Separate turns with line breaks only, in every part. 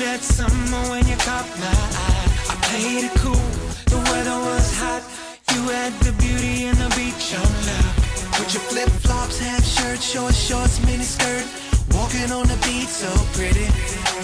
that summer when you caught my eye. I played it cool, the weather was hot. You had the beauty and the beach on With your flip flops, half shirt, short shorts, mini skirt. Walking on the beach, so pretty.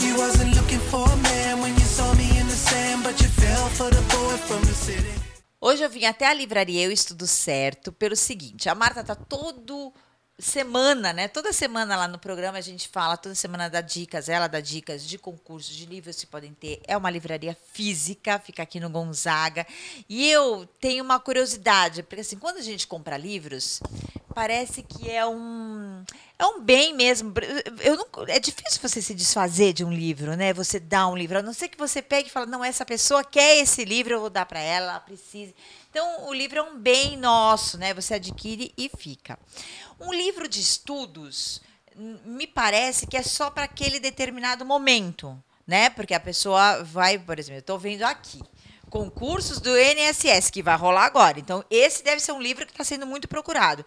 You wasn't looking for a man when you saw me in the sand, but you fell for the boy from the city.
Hoje eu vim até a livraria Eu Estudo Certo pelo seguinte, a Marta tá todo semana, né? Toda semana lá no programa a gente fala, toda semana dá dicas, ela dá dicas de concursos, de livros que podem ter. É uma livraria física, fica aqui no Gonzaga. E eu tenho uma curiosidade, porque assim, quando a gente compra livros, parece que é um é um bem mesmo. Eu não, é difícil você se desfazer de um livro, né? Você dá um livro, a não ser que você pegue e fale, não, essa pessoa quer esse livro, eu vou dar para ela, ela precisa. Então, o livro é um bem nosso, né? Você adquire e fica. Um livro de estudos hum, me parece que é só para aquele determinado momento, né? Porque a pessoa vai, por exemplo, eu estou vendo aqui concursos do NSS que vai rolar agora. Então, esse deve ser um livro que está sendo muito procurado.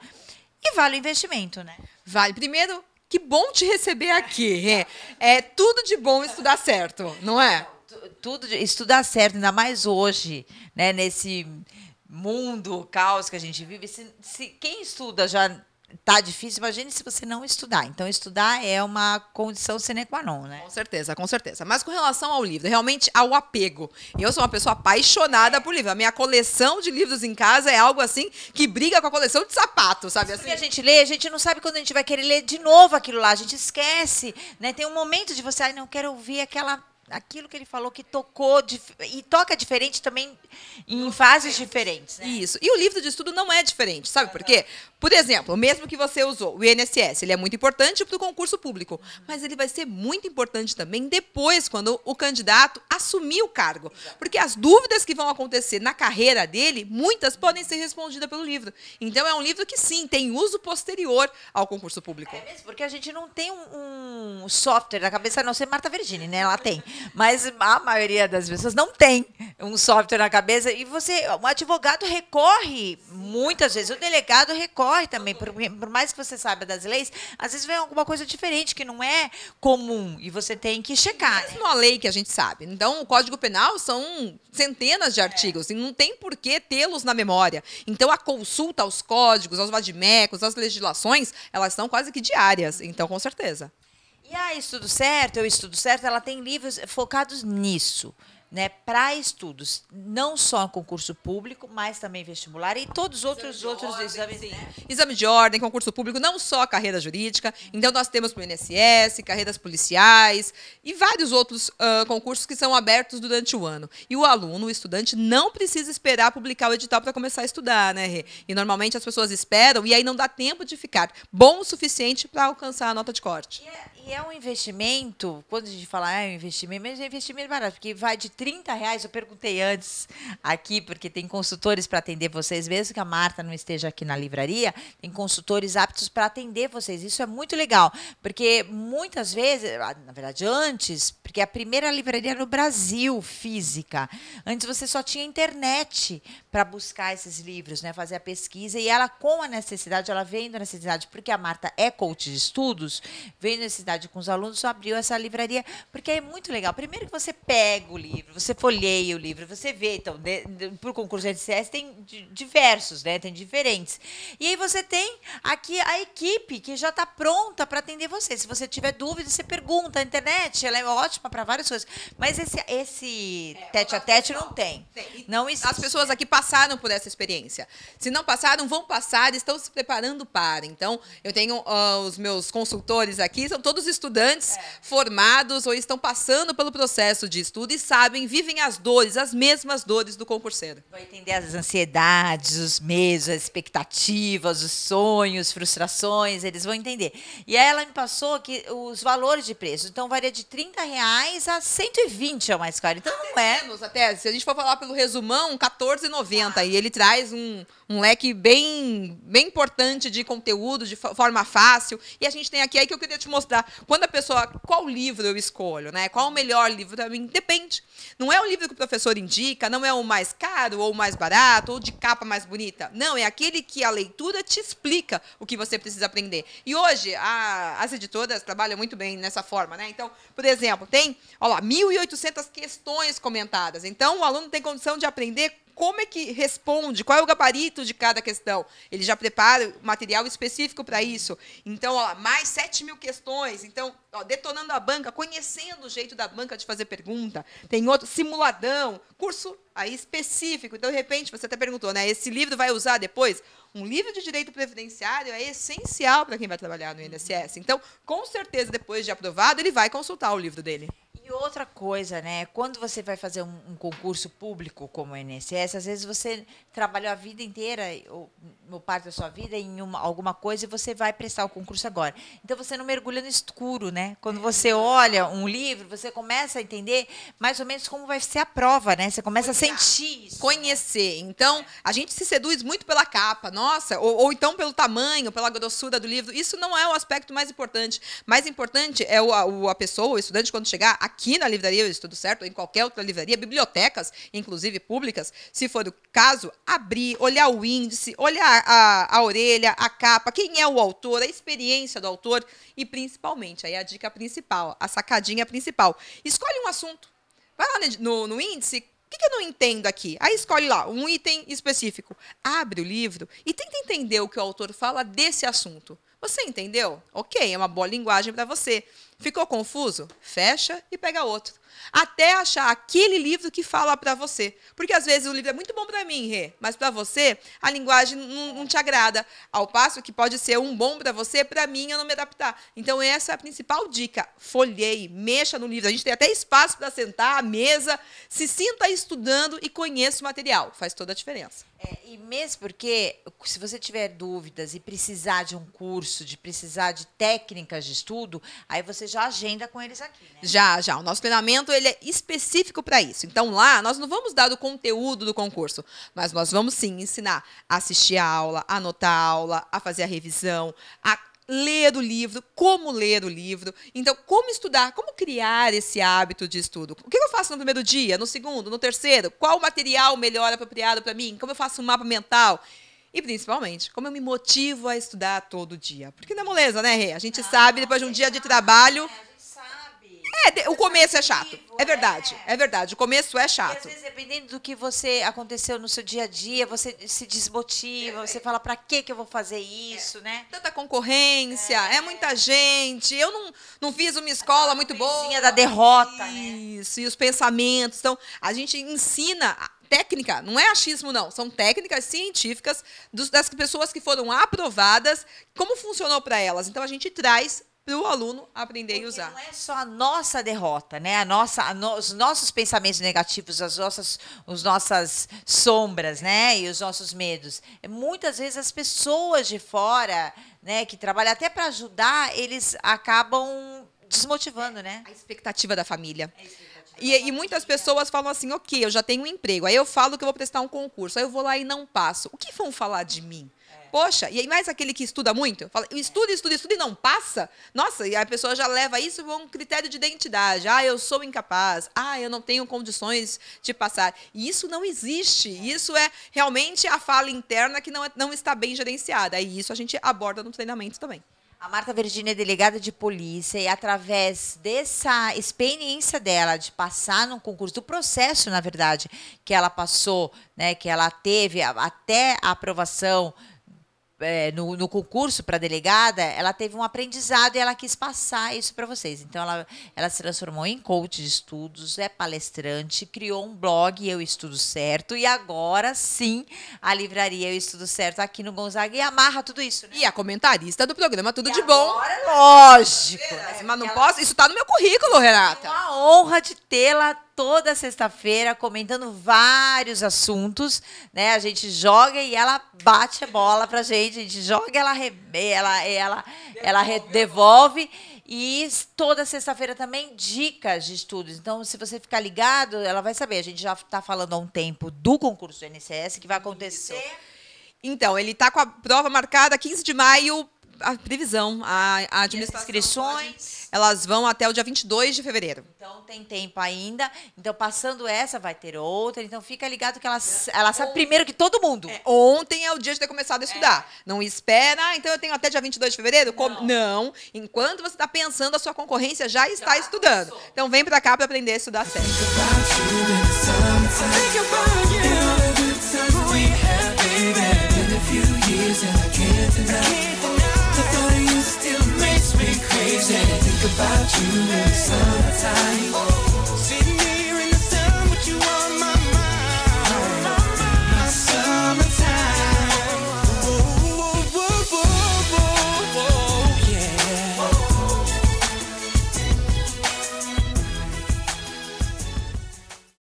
E vale o investimento, né? Vale. Primeiro, que bom te receber aqui. É, é tudo de bom estudar certo, não é? Tudo de estudar certo, ainda mais hoje, né? Nesse mundo, caos que a gente vive. Se, se quem estuda já tá difícil, imagine se você não estudar. Então,
estudar é uma condição sine qua non, né? Com certeza, com certeza. Mas com relação ao livro, realmente ao apego. Eu sou uma pessoa apaixonada por livro. A minha coleção de livros em casa é algo assim que briga com a coleção de sapatos, sabe? Assim? a gente lê, a gente não sabe quando a gente vai querer ler de novo
aquilo lá. A gente esquece, né? Tem um momento de você, ai, não quero ouvir aquela aquilo que ele falou
que tocou e toca diferente também em fases diferentes. Né? Isso. E o livro de estudo não é diferente, sabe por quê? Por exemplo, o mesmo que você usou, o INSS, ele é muito importante para o concurso público, mas ele vai ser muito importante também depois, quando o candidato assumir o cargo. Porque as dúvidas que vão acontecer na carreira dele, muitas podem ser respondidas pelo livro. Então, é um livro que sim, tem uso posterior ao concurso público. É mesmo,
porque a gente não tem um, um software na cabeça, não ser Marta Virgínia, né? Ela tem. Mas a maioria das pessoas não tem um software na cabeça e você, um advogado recorre muitas vezes, o delegado recorre também, por, por mais que você saiba das leis, às vezes vem alguma
coisa diferente que não é comum e você tem que checar. Mas não há lei que a gente sabe. Então, o Código Penal são centenas de é. artigos é. e não tem por que tê-los na memória. Então, a consulta aos códigos, aos vadimecos, às legislações, elas são quase que diárias. Então, com certeza. E aí, ah, certo, eu estudo certo, ela tem livros focados nisso né, para estudos, não só concurso público,
mas também vestibular e todos os outros, exame outros ordem, exames. Né?
Exame de ordem, concurso público, não só carreira jurídica. Então, nós temos para o INSS, carreiras policiais e vários outros uh, concursos que são abertos durante o ano. E o aluno, o estudante, não precisa esperar publicar o edital para começar a estudar, né, Rê? E normalmente as pessoas esperam e aí não dá tempo de ficar bom o suficiente para alcançar a nota de corte. E é, e é um investimento, quando a gente fala ah, é um investimento, mas é um investimento barato, porque
vai de 30 30 reais, eu perguntei antes aqui, porque tem consultores para atender vocês, mesmo que a Marta não esteja aqui na livraria, tem consultores aptos para atender vocês. Isso é muito legal, porque muitas vezes, na verdade, antes, porque é a primeira livraria no Brasil física, antes você só tinha internet para buscar esses livros, né, fazer a pesquisa, e ela com a necessidade, ela vendo a necessidade, porque a Marta é coach de estudos, vendo a necessidade com os alunos, abriu essa livraria, porque é muito legal. Primeiro que você pega o livro, livro, você folheia o livro, você vê. Então, para o concurso RCS tem diversos, né? Tem diferentes. E aí você tem aqui a equipe que já está pronta para atender você. Se você tiver dúvida, você pergunta. A internet ela é ótima para várias coisas. Mas esse,
esse é, tete a tete não tem. tem. Não existe. As pessoas aqui passaram por essa experiência. Se não passaram, vão passar, estão se preparando para. Então, eu tenho uh, os meus consultores aqui, são todos estudantes é. formados ou estão passando pelo processo de estudo e sabem fazem, vivem as dores, as mesmas dores do concurseiro. Vai entender as
ansiedades, os medos, as expectativas, os sonhos, frustrações, eles vão entender. E aí ela me passou que os valores de preço, então varia de 30 reais a 120 é o mais caro.
Então não é. Menos até, se a gente for falar pelo resumão, 14,90 ah. e ele traz um, um leque bem, bem importante de conteúdo, de forma fácil. E a gente tem aqui aí que eu queria te mostrar. Quando a pessoa, qual livro eu escolho, né? Qual o melhor livro para mim? Depende. Não é o livro que o professor indica, não é o mais caro ou o mais barato ou de capa mais bonita. Não, é aquele que a leitura te explica o que você precisa aprender. E hoje a, as editoras trabalham muito bem nessa forma, né? Então, por exemplo, tem, olha lá, 1.800 questões comentadas. Então, o aluno tem condição de aprender como é que responde, qual é o gabarito de cada questão. Ele já prepara material específico para isso. Então, ó, mais 7 mil questões. Então, ó, detonando a banca, conhecendo o jeito da banca de fazer pergunta. Tem outro, simuladão, curso aí específico. Então, de repente, você até perguntou, né? Esse livro vai usar depois? Um livro de direito previdenciário é essencial para quem vai trabalhar no INSS. Então, com certeza, depois de aprovado, ele vai consultar o livro dele outra coisa, né? Quando
você vai fazer um, um concurso público como o INSS, às vezes você trabalhou a vida inteira, ou, ou parte da sua vida, em uma, alguma coisa e você vai prestar o concurso agora. Então você não mergulha no escuro, né? Quando é. você olha um livro, você começa a entender mais ou menos
como vai ser a prova, né? Você começa a é. sentir isso. Né? Conhecer. Então, a gente se seduz muito pela capa, nossa, ou, ou então pelo tamanho, pela grossura do livro. Isso não é o aspecto mais importante. Mais importante é o, a, a pessoa, o estudante, quando chegar aqui na livraria Estudo Certo, em qualquer outra livraria, bibliotecas, inclusive públicas, se for o caso, abrir, olhar o índice, olhar a, a orelha, a capa, quem é o autor, a experiência do autor e principalmente, aí a dica principal, a sacadinha principal. Escolhe um assunto. Vai lá no, no índice, o que, que eu não entendo aqui? Aí escolhe lá um item específico, abre o livro e tenta entender o que o autor fala desse assunto. Você entendeu? Ok, é uma boa linguagem para você. Ficou confuso? Fecha e pega outro até achar aquele livro que fala para você. Porque às vezes o livro é muito bom para mim, Rê, mas para você a linguagem não, não, te agrada. Ao passo que pode ser um bom para você, para mim eu não me adaptar. Então essa é a principal dica. Folhei, mexa no livro. A gente tem até espaço para sentar, a mesa, se sinta estudando e conheça o material. Faz toda a diferença.
É, e mesmo porque, se você tiver dúvidas e precisar de um curso, de precisar de técnicas de estudo, aí você já agenda com eles aqui.
Né? Já, já. O nosso treinamento ele é específico para isso. Então lá nós não vamos dar o conteúdo do concurso, mas nós vamos sim ensinar a assistir a aula, a anotar a aula, a fazer a revisão, a ler o livro, como ler o livro, então como estudar, como criar esse hábito de estudo. O que eu faço no primeiro dia, no segundo, no terceiro? Qual o material melhor apropriado para mim? Como eu faço um mapa mental? E principalmente, como eu me motivo a estudar todo dia. Porque não é moleza, né, Rê? A gente ah, sabe, depois de um é dia de trabalho. É é, o começo é chato. É verdade, é verdade. O começo é chato. às vezes, dependendo do que você aconteceu no seu dia a dia, você se desmotiva, você fala, para que que eu vou fazer isso, né? É tanta concorrência, é. muita é. gente. Eu não, não fiz uma escola muito boa. da derrota, né? Isso, e os pensamentos. Então, a gente ensina técnica, não é achismo, não. São técnicas científicas das pessoas que foram aprovadas, como funcionou para elas. Então, a gente traz para o aluno aprender Porque e usar. Não é só a nossa derrota, né? A nossa, a no, os nossos pensamentos
negativos, as nossas, os nossas sombras, né? E os nossos medos. É, muitas vezes as pessoas de fora, né? Que trabalham até para ajudar, eles acabam
desmotivando, é, né? A expectativa da família. É e, e muitas pessoas falam assim, ok, eu já tenho um emprego, aí eu falo que eu vou prestar um concurso, aí eu vou lá e não passo. O que vão falar de mim? É. Poxa, e mais aquele que estuda muito, fala, estuda, estuda, estuda e não passa. Nossa, e a pessoa já leva isso como um critério de identidade. Ah, eu sou incapaz. Ah, eu não tenho condições de passar. E isso não existe. É. Isso é realmente a fala interna que não, é, não está bem gerenciada. E isso a gente aborda no treinamento também. A Marta Virginia é delegada de
polícia e através dessa experiência dela de passar no concurso, do processo, na verdade, que ela passou, né, que ela teve até a aprovação é, no, no, concurso para delegada, ela teve um aprendizado e ela quis passar isso para vocês. Então, ela, ela se transformou em coach de estudos, é palestrante, criou um blog Eu Estudo Certo e agora sim a livraria Eu Estudo
Certo aqui no Gonzaga e amarra tudo isso. Né? E a comentarista do programa Tudo e de agora, Bom. Lógico. É, né? mas não posso, isso está no meu currículo, Renata. É uma honra de tê-la toda
sexta-feira comentando vários assuntos, né? A gente joga e ela bate a bola pra gente, a gente joga e ela ela ela ela devolve e toda sexta-feira também dicas de estudos. Então, se você ficar ligado, ela vai saber. A gente já está falando há um tempo do concurso do NCS que vai acontecer.
Então, ele está com a prova marcada 15 de maio a previsão, a, a administração. inscrições? elas vão até o dia 22 de fevereiro. Então
tem tempo ainda. Então passando
essa vai ter outra. Então fica ligado que ela, ela sabe ontem, primeiro que todo mundo. É, ontem é o dia de ter começado a estudar. É. Não espera, ah, então eu tenho até dia 22 de fevereiro? Não. não. Enquanto você está pensando, a sua concorrência já está já estudando. Então vem para cá para aprender a estudar certo. about you inside.